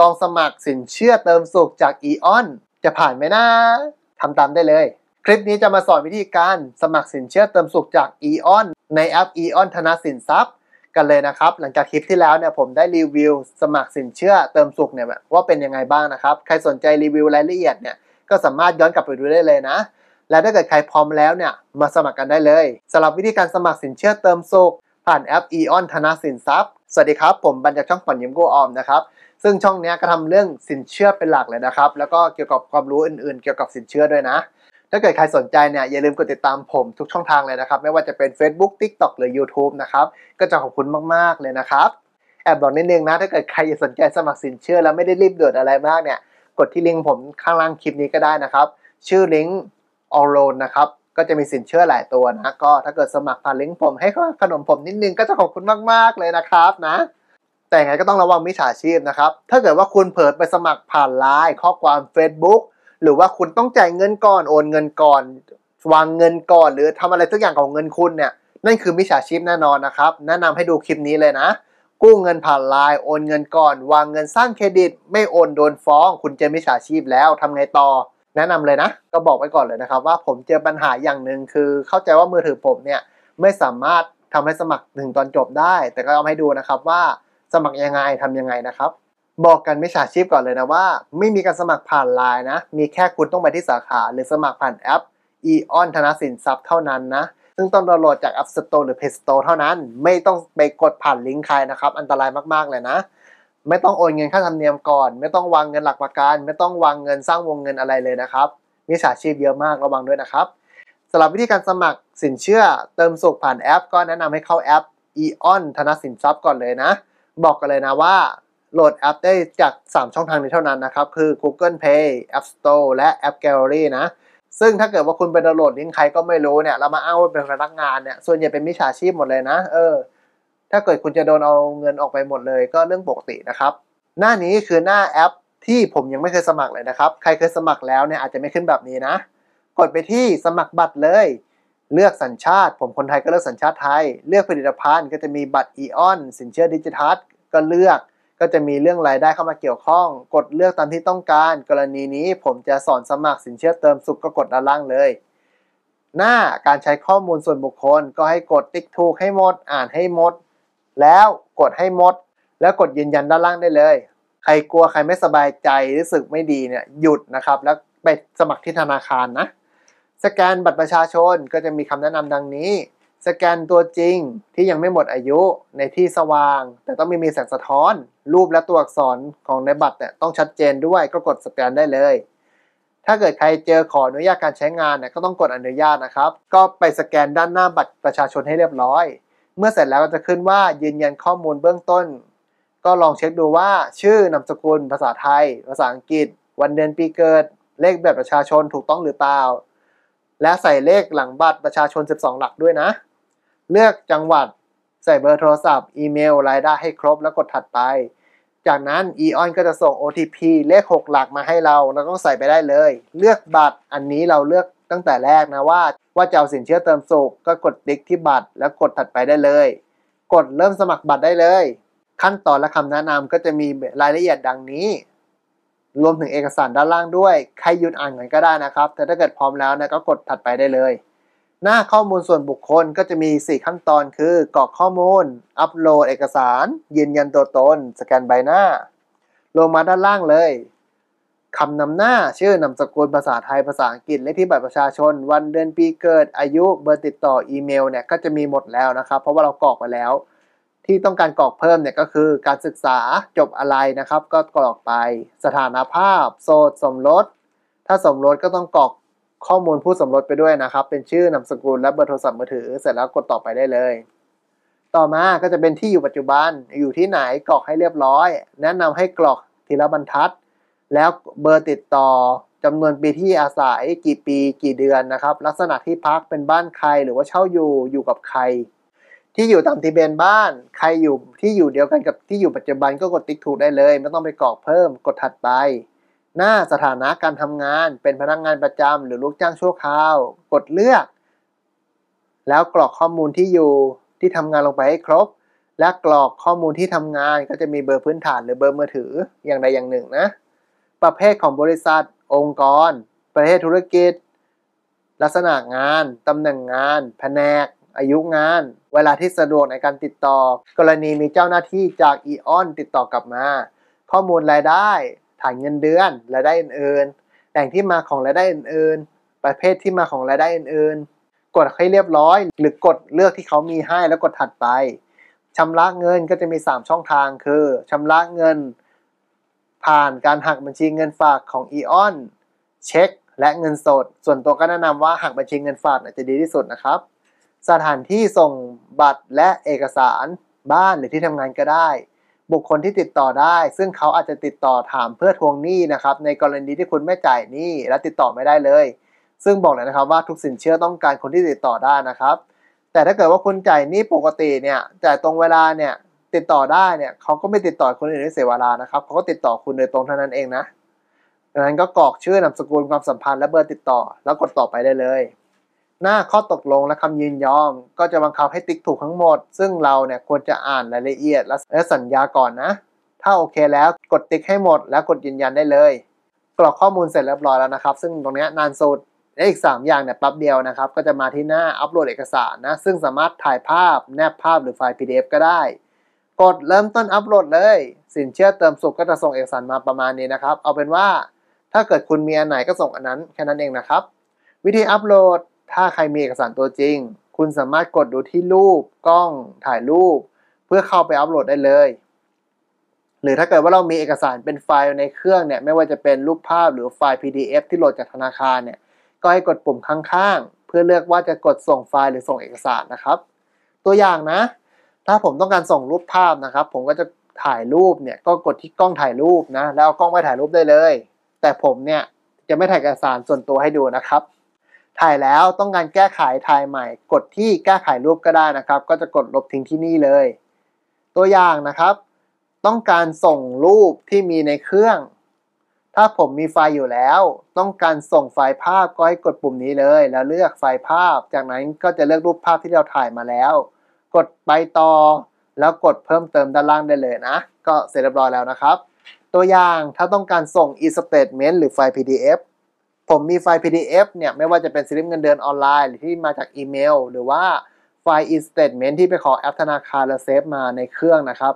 ลองสมัครสินเชื่อเติมสุขจากอีออนจะผ่านไหมนะทำตามได้เลย คลิปนี้จะมาสอนวิธีการสมัครสินเชื่อเติมสุขจากอีออนในแอปอีออนธนาสินทรัพย์กันเลยนะครับ หลังจากคลิปที่แล้วเนี่ยผมได้รีวิว สมัครสินเชื่อเติมสุขเนี่ยว่าเป็นยังไงบ้างนะครับ ใครสนใจรีวิวรายละเอียดเนี่ยก็สามารถย้อนกลับไปดูได้เลยนะ และถ้าเกิดใครพร้อมแล้วเนี่ยมาสมัครกันได้เลยสำหรับวิธีการสมัครสินเชื่อเติมสุขผ่านแอปอออนธนาสินทรัพย์ สวัสดีครับ ผมบรรจากช่องฝันยิ้มกูออมนะครับ ซึ่งช่องนี้ก็ทำเรื่องสินเชื่อเป็นหลักเลยนะครับ แล้วก็เกี่ยวกับความรู้อื่นๆ เกี่ยวกับสินเชื่อด้วยนะ ถ้าเกิดใครสนใจเนี่ย อย่าลืมกดติดตามผมทุกช่องทางเลยนะครับ ไม่ว่าจะเป็น Facebook TikTok หรือ YouTube นะครับ ก็จะขอบคุณมากๆเลยนะครับ แอบบอกนิดนึงนะ ถ้าเกิดใครสนใจสมัครสินเชื่อแล้วไม่ได้รีบเดือดอะไรมากเนี่ย กดที่ลิงก์ผมข้างล่างคลิปนี้ก็ได้นะครับ ชื่อลิงก์ All ร o a นะครับก็จะมีสินเชื่อหลายตัวนะก็ถ้าเกิดสมัครผ่านลิงก์ผมให้ขนมผมนิดนึงก็จะขอบคุณมากๆเลยนะครับนะแต่ไงก็ต้องระวังมิจฉาชีพนะครับ ถ้าเกิดว่าคุณเผิดไปสมัครผ่านไลน์ข้อความ Facebook หรือว่าคุณต้องจ่ายเงินก่อน โอนเงินก่อนวางเงินก่อน หรือทำอะไรสักอย่างของเงินคุณเนี่ยนั่นคือมิจฉาชีพแน่นอนนะครับแนะนำให้ดูคลิปนี้เลยนะ กู้เงินผ่านไลน์โอนเงินก่อน วางเงินสร้างเครดิต ไม่โอนโดนฟ้อง คุณจะมิจฉาชีพแล้วทำไงต่อแนะนำเลยนะ ก็บอกไว้ก่อนเลยนะครับว่าผมเจอปัญหาอย่างหนึ่งคือเข้าใจว่ามือถือผมเนี่ยไม่สามารถทำให้สมัครถึงตอนจบได้ แต่ก็เอาให้ดูนะครับว่าสมัครยังไงทํำยังไงนะครับ บอกกันไม่ฉาชีพก่อนเลยนะว่าไม่มีการสมัครผ่านไลน์นะมีแค่คุณต้องไปที่สาขา หรือสมัครผ่านแอปอีออนธนสินทรัพย์เท่านั้นนะซึ่งต้องดาวน์โหลดจาก App Store หรือ Play Store เท่านั้น ไม่ต้องไปกดผ่านลิงก์ใครนะครับอันตรายมากๆเลยนะไม่ต้องโอนเงินค่าธรรมเนียมก่อนไม่ต้องวางเงินหลักประกันไม่ต้องวางเงินสร้างวงเงินอะไรเลยนะครับมิสาชีพเยอะมากระวังด้วยนะครับสำหรับวิธีการสมัครสินเชื่อเติมสุขผ่านแอปก็แนะนำให้เข้าแอป e อนธนาสินทรัพย์ก่อนเลยนะ บอกกันเลยนะว่าโหลดแอปได้จาก 3 ช่องทางนี้เท่านั้นนะครับ คือ Google Play App Store และ App Gallery นะซึ่งถ้าเกิดว่าคุณไปดาวน์โหลดลิงก์ใครก็ไม่รู้เนี่ยแล้วมาอ้างว่าเป็นพนักงานเนี่ยส่วนใหญ่เป็นมิจฉาชีพหมดเลยนะ เออถ้าเกิดคุณจะโดนเอาเงินออกไปหมดเลย ก็เรื่องปกตินะครับ หน้านี้คือหน้าแอป ที่ผมยังไม่เคยสมัครเลยนะครับ ใครเคยสมัครแล้วเนี่ยอาจจะไม่ขึ้นแบบนี้นะ กดไปที่สมัครบัตรเลย เลือกสัญชาติ ผมคนไทยก็เลือกสัญชาติไทย เลือกผลิตภัณฑ์ ก็จะมีบัตรอีออนสินเชื่อดิจิทัลก็เลือกก็จะมีเรื่องรายได้เข้ามาเกี่ยวข้อง กดเลือกตามที่ต้องการ กรณีนี้ผมจะสอนสมัครสินเชื่อเติมสุขก็กดด้านล่างเลยหน้าการใช้ข้อมูลส่วนบุคคลก็ให้กดติ๊กถูกให้หมดอ่านให้หมดแล้วกดให้หมดแล้วกดยืนยันด้านล่างได้เลย ใครกลัวใครไม่สบายใจรู้สึกไม่ดีเนี่ยหยุดนะครับแล้วไปสมัครที่ธนาคารนะสแกนบัตรประชาชนก็จะมีคำแนะนำดังนี้ สแกนตัวจริงที่ยังไม่หมดอายุในที่สว่าง แต่ต้องมีมีแสงสะท้อน รูปและตัวอักษรของในบัตรเนี่ยต้องชัดเจนด้วย ก็กดสแกนได้เลย ถ้าเกิดใครเจอขออนุญาตการใช้งานเนี่ยก็ต้องกดอนุญาตนะครับ ก็ไปสแกนด้านหน้าบัตรประชาชนให้เรียบร้อยเมื่อเสร็จแล้วก็จะขึ้นว่ายืนยันข้อมูลเบื้องต้น ก็ลองเช็คดูว่า ชื่อนามสกุลภาษาไทย ภาษาอังกฤษ วันเดือนปีเกิด เลขแบบประชาชนถูกต้องหรือเปล่า และใส่เลขหลังบัตรประชาชน 12 หลักด้วยนะ เลือกจังหวัดใส่เบอร์โทรศัพท์ อีเมล รายได้ให้ครบ แล้วกดถัดไป จากนั้นอออนก็จะส่ง OTP เลข 6 หลักมาให้เราเราต้องใส่ไปได้เลย เลือกบัตรอันนี้เราเลือกตั้งแต่แรกนะว่า ว่าจะเอาสินเชื่อเติมสุข ก็กดติ๊กที่บัตร แล้วกดถัดไปได้เลย กดเริ่มสมัครบัตรได้เลย ขั้นตอนและคำแนะนำก็จะมีรายละเอียดดังนี้ รวมถึงเอกสารด้านล่างด้วย ใครหยุดอ่านก่อนก็ได้นะครับ แต่ถ้าเกิดพร้อมแล้วนะก็กดถัดไปได้เลย หน้าข้อมูลส่วนบุคคลก็จะมี 4 ขั้นตอนคือกรอกข้อมูลอัปโหลดเอกสารยืนยันตัวตนสแกนใบหน้า ลงมาด้านล่างเลยคำนำหน้าชื่อนามสกุล ภาษาไทยภาษาอังกฤษเลขที่บัตรประชาชน วันเดือนปีเกิด อายุเบอร์ติดต่ออีเมลเนี่ยก็จะมีหมดแล้วนะครับ เพราะว่าเรากรอกไปแล้ว ที่ต้องการกรอกเพิ่มเนี่ยก็คือการศึกษาจบอะไรนะครับ ก็กรอกไป สถานภาพโสดสมรสถ้าสมรสก็ต้องกรอกข้อมูลผู้สมรสไปด้วยนะครับ เป็นชื่อนามสกุลและเบอร์โทรศัพท์มือถือ เสร็จแล้วกดต่อไปได้เลย ต่อมาก็จะเป็นที่อยู่ปัจจุบันอยู่ที่ไหนกรอกให้เรียบร้อย แนะนำให้กรอกทีละบรรทัดแล้วเบอร์ติดต่อจำนวนปีที่อาศัยกี่ปีกี่เดือนนะครับ ลักษณะที่พักเป็นบ้านใคร หรือว่าเช่าอยู่อยู่กับใคร ที่อยู่ตามทีเบนบ้านใครอยู่ที่อยู่เดียวกันกับที่อยู่ปัจจุบันก็กดติ๊กถูกได้เลย ไม่ต้องไปกรอกเพิ่มกดถัดไป หน้าสถานะการทำงานเป็นพนักงงานประจำหรือลูกจ้างชั่วคราว กดเลือก แล้วกรอกข้อมูลที่อยู่ที่ทำงานลงไปให้ครบ และกรอกข้อมูลที่ทำงานก็จะมีเบอร์พื้นฐานหรือเบอร์มือถืออย่างใดอย่างหนึ่งนะประเภทของบริษัท องค์กร ประเภทธุรกิจ ลักษณะงาน ตำแหน่งงาน แผนก อายุงาน เวลาที่สะดวกในการติดต่อ กรณีมีเจ้าหน้าที่จากอีออนติดต่อกลับมา ข้อมูลรายได้ฐานเงินเดือนรายได้อื่นๆแหล่งที่มาของรายได้อื่นๆ ประเภทที่มาของรายได้อื่นๆ กดให้เรียบร้อย หรือกดเลือกที่เขามีให้แล้วกดถัดไปชำระเงินก็จะมี3ช่องทางคือชำระเงินผ่านการหักบัญชีเงินฝากของอีออน เช็คและเงินสด ส่วนตัวก็แนะนำว่าหักบัญชีเงินฝากจะดีที่สุดนะครับ สถานที่ส่งบัตรและเอกสารบ้านหรือที่ทำงานก็ได้ บุคคลที่ติดต่อได้ ซึ่งเขาอาจจะติดต่อถามเพื่อทวงหนี้นะครับในกรณีที่คุณไม่จ่ายหนี้และติดต่อไม่ได้เลย ซึ่งบอกเลยนะครับว่าทุกสินเชื่อต้องการคนที่ติดต่อได้นะครับ แต่ถ้าเกิดว่าคุณจ่ายหนี้ปกติเนี่ยจ่ายตรงเวลาเนี่ยติดต่อได้เนี่ยเขาก็ไม่ติดต่อคนอื่นในเสวารานะครับเขาก็ติดต่อคุณโดยตรงเท่านั้นเองนะดังนั้นก็กรอกชื่อนามสกุลความสัมพันธ์ และเบอร์ติดต่อ แล้วกดต่อไปได้เลย หน้าข้อตกลงและคำยินยอมก็จะบังคับให้ติ๊กถูกทั้งหมดซึ่งเราเนี่ยควรจะอ่านรายละเอียดและสัญญาก่อนนะ ถ้าโอเคแล้วกดติ๊กให้หมด แล้วกดยืนยันได้เลยกรอกข้อมูลเสร็จเรียบร้อยแล้วนะครับ ซึ่งตรงนี้นานสุดและอีก 3 อย่างเนี่ยปั๊บเดียวนะครับ ก็จะมาที่หน้าอัปโหลดเอกสารนะ ซึ่งสามารถถ่ายภาพแนบภาพหรือไฟล์ PDF ก็ได้กดเริ่มต้นอัปโหลดเลย สินเชื่อเติมสุขก็จะส่งเอกสารมาประมาณนี้นะครับ เอาเป็นว่า ถ้าเกิดคุณมีอันไหนก็ส่งอันนั้นแค่นั้นเองนะครับ วิธีอัปโหลดถ้าใครมีเอกสารตัวจริง คุณสามารถกดดูที่รูป กล้องถ่ายรูป เพื่อเข้าไปอัปโหลดได้เลย หรือถ้าเกิดว่าเรามีเอกสารเป็นไฟล์ในเครื่องเนี่ย ไม่ว่าจะเป็นรูปภาพหรือไฟล์ PDF ที่โหลดจากธนาคารเนี่ย ก็ให้กดปุ่มข้างๆเพื่อเลือกว่าจะกดส่งไฟล์หรือส่งเอกสารนะครับ ตัวอย่างนะถ้าผมต้องการส่งรูปภาพนะครับ ผมก็จะถ่ายรูปเนี่ย ก็กดที่กล้องถ่ายรูปนะ แล้วกล้องไปถ่ายรูปได้เลย แต่ผมเนี่ยจะไม่ถ่ายเอกสารส่วนตัวให้ดูนะครับ ถ่ายแล้วต้องการแก้ไขถ่ายใหม่ กดที่แก้ไขรูปก็ได้นะครับ ก็จะกดลบทิ้งที่นี่เลย ตัวอย่างนะครับ ต้องการส่งรูปที่มีในเครื่อง ถ้าผมมีไฟล์อยู่แล้วต้องการส่งไฟล์ภาพก็ให้กดปุ่มนี้เลย แล้วเลือกไฟล์ภาพ จากนั้นก็จะเลือกรูปภาพที่เราถ่ายมาแล้วกดไปต่อแล้วกดเพิ่มเติมด้านล่างได้เลยนะ ก็เสร็จเรียบร้อยแล้วนะครับ ตัวอย่างถ้าต้องการส่ง e-statement หรือไฟล์ PDF ผมมีไฟล์ PDF เนี่ย ไม่ว่าจะเป็นสลิปเงินเดือนออนไลน์ หรือที่มาจากอีเมลหรือว่าไฟล์ e-statement ที่ไปขอแอปธนาคารและเซฟมาในเครื่องนะครับ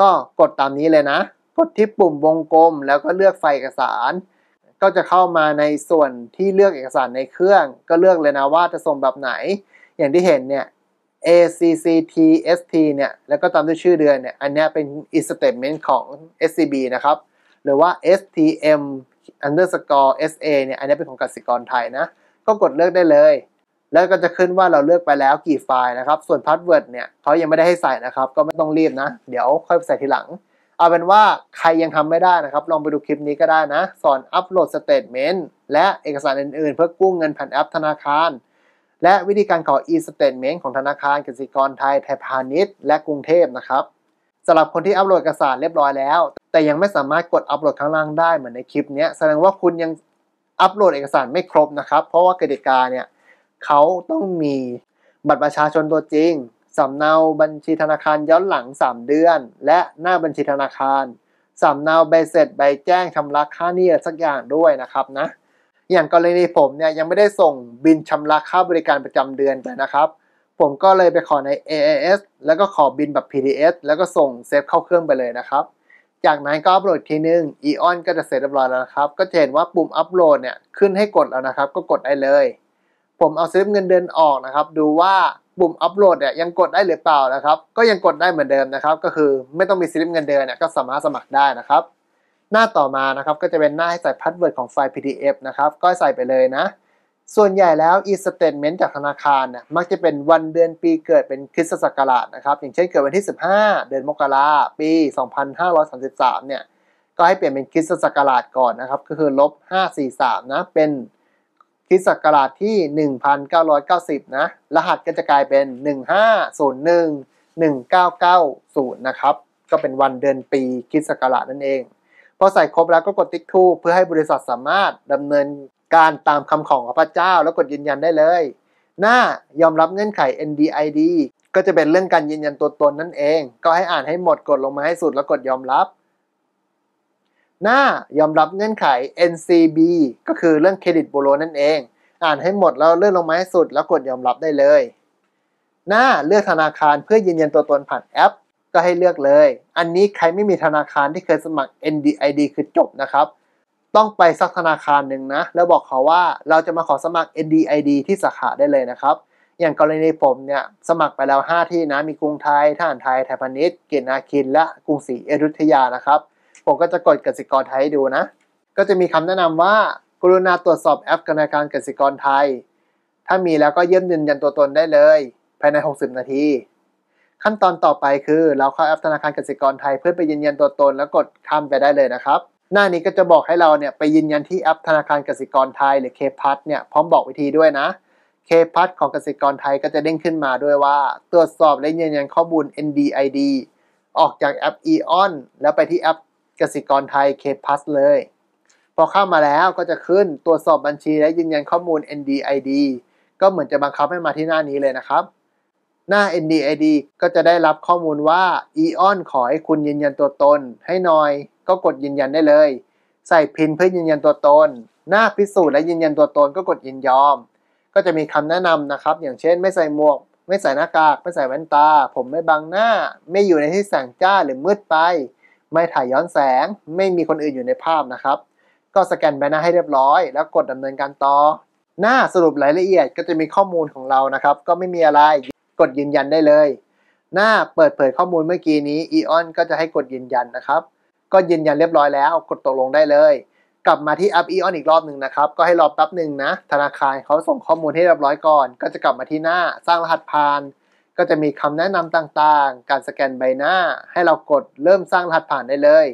ก็กดตามนี้เลยนะกดที่ปุ่มวงกลม แล้วก็เลือกไฟล์เอกสาร ก็จะเข้ามาในส่วนที่เลือกเอกสารในเครื่อง ก็เลือกเลยนะ ว่าจะส่งแบบไหน อย่างที่เห็นเนี่ย ACCTST เนี่ย แล้วก็ตามด้วยชื่อเดือนเนี่ย อันนี้เป็น is t a t e m e n t ของ SCB นะครับ หรือว่า STM underscore SA เนี่ย อันนี้เป็นของกสิกรไทยนะ ก็กดเลือกได้เลย แล้วก็จะขึ้นว่าเราเลือกไปแล้วกี่ไฟล์นะครับ ส่วนพาสเวิร์ดเนี่ยเขายังไม่ได้ให้ใส่นะครับ ก็ไม่ต้องรีบนะ เดี๋ยวค่อยใส่ทีหลัง เอาเป็นว่าใครยังทำไม่ได้นะครับ ลองไปดูคลิปนี้ก็ได้นะ สอนอัปโหลดสเตทเมนต์และเอกสารอื่นๆ เพื่อกู้เงินผ่านแอปธนาคารและวิธีการขอ e-statement ของธนาคารกสิกรไทยไทยพาณิชย์ และกรุงเทพนะครับสำหรับคนที่อัปโหลดเอกสารเรียบร้อยแล้ว แต่ยังไม่สามารถกดอัปโหลดข้างล่างได้เหมือนในคลิปนี้แสดงว่าคุณยังอัปโหลดเอกสารไม่ครบนะครับ เพราะว่ากติกาเนี่ยเขาต้องมีบัตรประชาชนตัวจริง สำเนาบัญชีธนาคารย้อนหลัง 3 เดือน และหน้าบัญชีธนาคารสำเนาใบเสร็จ ใบแจ้งชำระค่าหนี้สักอย่างด้วยนะครับนะอย่างกรณีผมเนี่ยยังไม่ได้ส่งบินชำระค่าบริการประจำเดือนไปนะครับ ผมก็เลยไปขอใน AIS แล้วก็ขอบินแบบ PDF แล้วก็ส่งเซฟเข้าเครื่องไปเลยนะครับ จากนั้นก็อัปโหลดทีนึง Eon ก็จะเสร็จเรียบร้อยแล้วนะครับ ก็จะเห็นว่าปุ่มอัปโหลดเนี่ยขึ้นให้กดแล้วนะครับ ก็กดได้เลย ผมเอาเซฟเงินเดือนออกนะครับ ดูว่าปุ่มอัปโหลดเนี่ยยังกดได้หรือเปล่านะครับ ก็ยังกดได้เหมือนเดิมนะครับ ก็คือไม่ต้องมีสลิปเงินเดือนเนี่ยก็สามารถสมัครได้นะครับหน้าต่อมานะครับก็จะเป็นหน้าให้ใส่พาสเวิร์ดของไฟล์ PDF นะครับก็ใส่ไปเลยนะ ส่วนใหญ่แล้ว e-statement จากธนาคารนะมักจะเป็นวันเดือนปีเกิดเป็นคริสตศักราชนะครับอย่างเช่นเกิดวันที่ 15 เดือนมกราปี 2533เนี่ยก็ให้เปลี่ยนเป็นคริสตศักราชก่อนนะครับก็คือลบ 543นะเป็นคริสตศักราชที่ 1990นะรหัสก็จะกลายเป็น 1501 1990นะครับก็เป็นวันเดือนปีคริสตศักราชนั่นเองพอใส่ครบแล้วก็กดติ๊กทูเพื่อให้บริษัทสามารถดำเนินการตามคำของพระเจ้าแล้วกดยืนยันได้เลย หน้ายอมรับเงื่อนไข NDID ก็จะเป็นเรื่องการยืนยันตัวตนนั่นเอง ก็ให้อ่านให้หมดกดลงมาให้สุดแล้วกดยอมรับ หน้ายอมรับเงื่อนไข NCB ก็คือเรื่องเครดิตบูโรนั่นเองอ่านให้หมดแล้วเลื่อนลงมาให้สุดแล้วกดยอมรับได้เลย หน้าเลือกธนาคารเพื่อยืนยันตัวตนผ่านแอปก็ให้เลือกเลย อันนี้ใครไม่มีธนาคารที่เคยสมัคร NDID คือจบนะครับ ต้องไปสักธนาคารหนึ่งนะ แล้วบอกเขาว่าเราจะมาขอสมัคร NDID ที่สาขาได้เลยนะครับ อย่างกรณีผมเนี่ย สมัครไปแล้ว 5 ที่นะ มีกรุงไทยท่านไทย ไทยพาณิชย์ เกียรตินาคิน และกรุงศรีอยุธยา นะครับ ผมก็จะกดกสิกรไทยดูนะ ก็จะมีคำแนะนำว่ากรุณาตรวจสอบแอปธนาคารกสิกรไทย ถ้ามีแล้วก็เยี่ยมยืนยันตัวตนได้เลยภายใน 60 นาทีขั้นตอนต่อไปคือเราเข้าแอปธนาคารกสิกรไทยเพื่อไปยืนยันตัวตน แล้วกดข้ามไปได้เลยนะครับ หน้านี้ก็จะบอกให้เราเนี่ยไปยืนยันที่ แอปธนาคารกสิกรไทย หรือ KPass เนี่ยพร้อมบอกวิธีด้วยนะ KPass ของกสิกรไทยก็จะเด้งขึ้นมาด้วยว่าตรวจสอบ และยืนยันข้อมูล NDID ออกจากแอป Eon แล้วไปที่แอปกสิกรไทย KPass เลย พอเข้ามาแล้วก็จะขึ้นตรวจสอบบัญชีและยืนยันข้อมูล NDID ก็เหมือนจะบังคับให้มาที่หน้านี้เลยนะครับหน้า NDID ก็จะได้รับข้อมูลว่า Eon ขอให้คุณยืนยันตัวตน ให้หน่อย ก็กดยืนยันได้เลยใส่พินเพื่อยืนยันตัวตน หน้าพิสูจน์และยืนยันตัวตน ก็กดยินยอม ก็จะมีคำแนะนำนะครับ อย่างเช่นไม่ใส่หมวก ไม่ใส่หน้ากาก ไม่ใส่แว่นตา ผมไม่บังหน้า ไม่อยู่ในที่แสงจ้าหรือมืดไป ไม่ถ่ายย้อนแสง ไม่มีคนอื่นอยู่ในภาพนะครับก็สแกนใบหน้าให้เรียบร้อย แล้วกดดำเนินการต่อหน้าสรุปรายละเอียด ก็จะมีข้อมูลของเรานะครับก็ไม่มีอะไรกดยืนยันได้เลย หน้าเปิดเผยข้อมูลเมื่อกี้นี้ Eon ก็จะให้กดยืนยันนะครับ ก็ยืนยันเรียบร้อยแล้วกดตกลงได้เลย กลับมาที่แอป Eon อีกรอบหนึ่งนะครับ ก็ให้รอแป๊บหนึ่งนะ ธนาคารเขาส่งข้อมูลให้เรียบร้อยก่อน ก็จะกลับมาที่หน้าสร้างรหัสผ่าน ก็จะมีคำแนะนำต่างๆ การสแกนใบหน้าให้เรากดเริ่มสร้างรหัสผ่านได้เลย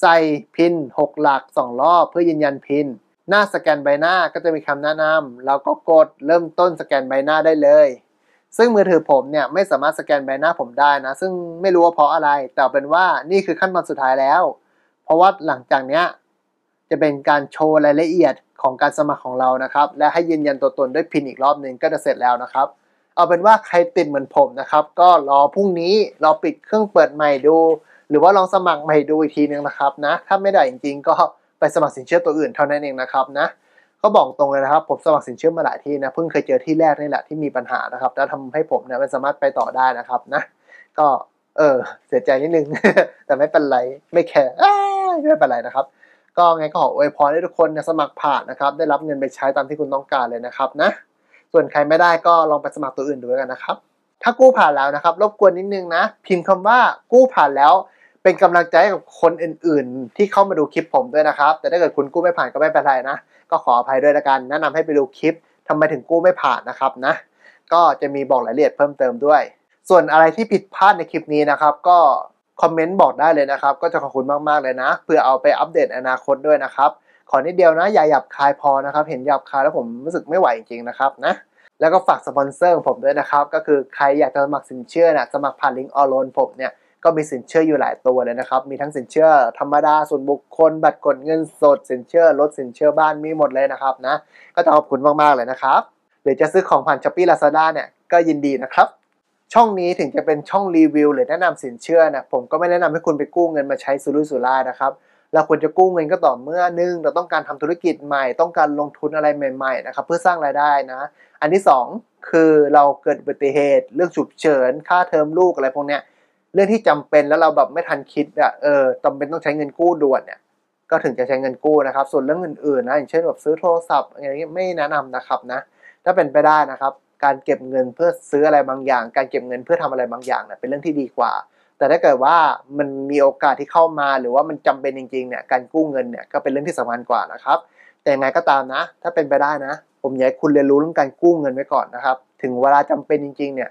ใส่พิน6หลัก2รอบเพื่อยืนยันพินหน้าสแกนใบหน้าก็จะมีคำแนะนำเราก็กดเริ่มต้นสแกนใบหน้าได้เลยซึ่งมือถือผมเนี่ยไม่สามารถสแกนใบหน้าผมได้นะ ซึ่งไม่รู้ว่าเพราะอะไร แต่เป็นว่านี่คือขั้นตอนสุดท้ายแล้ว เพราะว่าหลังจากเนี้ยจะเป็นการโชว์รายละเอียดของการสมัครของเรานะครับ และให้ยืนยันตัวตนด้วยพินอีกรอบหนึ่งก็จะเสร็จแล้วนะครับเอาเป็นว่าใครติดเหมือนผมนะครับ ก็รอพรุ่งนี้รอปิดเครื่องเปิดใหม่ดู หรือว่าลองสมัครใหม่ดูอีกทีนึงนะครับนะถ้าไม่ได้จริงๆ ก็ไปสมัครสินเชื่อตัวอื่นเท่านั้นเองนะครับนะก็บอกตรงเลยนะครับผมสมัครสินเชื่อมาหลายที่นะเพิ่งเคยเจอที่แรกนี่แหละที่มีปัญหานะครับแล้วทำให้ผมเนี่ยมันสามารถไปต่อได้นะครับนะก็เออเสียใจนิดนึงแต่ไม่เป็นไร ไม่แคร์ไม่เป็นไรนะครับ ก็ไงก็ขออวยพรให้ทุกคนสมัครผ่านนะครับ ได้รับเงินไปใช้ตามที่คุณต้องการเลยนะครับนะส่วนใครไม่ได้ก็ลองไปสมัครตัวอื่นดูกันนะครับ ถ้ากู้ผ่านแล้วนะครับ รบกวนนิดนึงนะ พิมพ์คำว่ากู้ผ่านแล้วเป็นกำลังใจกับคนอื่นๆที่เข้ามาดูคลิปผมด้วยนะครับแต่ถ้าเกิดคุณกู้ไม่ผ่านก็ไม่เป็นไรนะก็ขออภัยด้วยละกันแนะนำให้ไปดูคลิป ทำไมถึงกู้ไม่ผ่านนะครับ นะ ก็จะมีบอกรายละเอียดเพิ่มเติมด้วย ส่วนอะไรที่ผิดพลาดในคลิปนี้นะครับ ก็คอมเมนต์บอกได้เลยนะครับ ก็จะขอบคุณมากๆเลยนะ เพื่อเอาไปอัปเดตอนาคตด้วยนะครับขอนิดเดียวนะอย่าหยับคายพอนะครับเห็นหยับคายแล้วผมรู้สึกไม่ไหวจริงๆนะครับนะแล้วก็ฝากสปอนเซอร์ของผมด้วยนะครับ ก็คือใครอยากจะสมัครสินเชื่อนะสมัครผ่านลิงก์ออนไลน์ผมเนี่ยก็มีสินเชื่ออยู่หลายตัวเลยนะครับ มีทั้งสินเชื่อธรรมดา ส่วนบุคคล บัตรกดเงินสด สินเชื่อรถสินเชื่อบ้านมีหมดเลยนะครับนะ ก็ขอบคุณมากๆเลยนะครับหรือจะซื้อของผ่านช้อปปี้ลาซาด้าเนี่ยก็ยินดีนะครับ ช่องนี้ถึงจะเป็นช่องรีวิว หรือแนะนำสินเชื่อนะผมก็ไม่แนะนำให้คุณไปกู้เงินมาใช้สุรุ่ยสุร่ายนะครับ เราควรจะกู้เงินก็ต่อเมื่อหนึ่งเราต้องการทำธุรกิจใหม่ต้องการลงทุนอะไรใหม่ๆนะครับเพื่อสร้างรายได้นะ อันที่2คือเราเกิดอุบัติเหตุเรื่องฉุกเฉินค่าเทอมลูกอะไรพวกเนี้ยเรื่องที่จำเป็นแล้วเราแบบไม่ทันคิดอะเออจำเป็นต้องใช้เงินกู้ด่วนเนี่ย ก็ถึงจะใช้เงินกู้นะครับ ส่วนเรื่องอื่นๆ นะอย่างเช่นแบบซื้อโทรศัพท์อะไรเงี้ยไม่แนะนำนะครับนะ ถ้าเป็นไปได้นะครับ การเก็บเงินเพื่อซื้ออะไรบางอย่าง การเก็บเงินเพื่อทำอะไรบางอย่างเนี่ยเป็นเรื่องที่ดีกว่า แต่ถ้าเกิดว่ามันมีโอกาสที่เข้ามาหรือว่ามันจำเป็นจริงๆเนี่ยการกู้เงินเนี่ยก็เป็นเรื่องที่สำคัญกว่านะครับ แต่ยังไงก็ตามนะ ถ้าเป็นไปได้นะ ผมอยากให้คุณเรียนรู้เรื่องการกู้เงินไว้ก่อนนะครับ ถึงเวลาจำเป็นจริง ๆ เนี่ย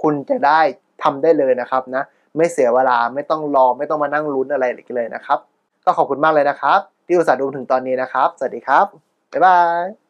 คุณจะได้ทำได้เลยนะครับนะไม่เสียเวลาไม่ต้องรอ ไม่ต้องมานั่งลุ้นอะไรเลยนะครับ ก็ขอบคุณมากเลยนะครับ ที่อุตส่าห์ดูถึงตอนนี้นะครับ สวัสดีครับ บ๊ายบาย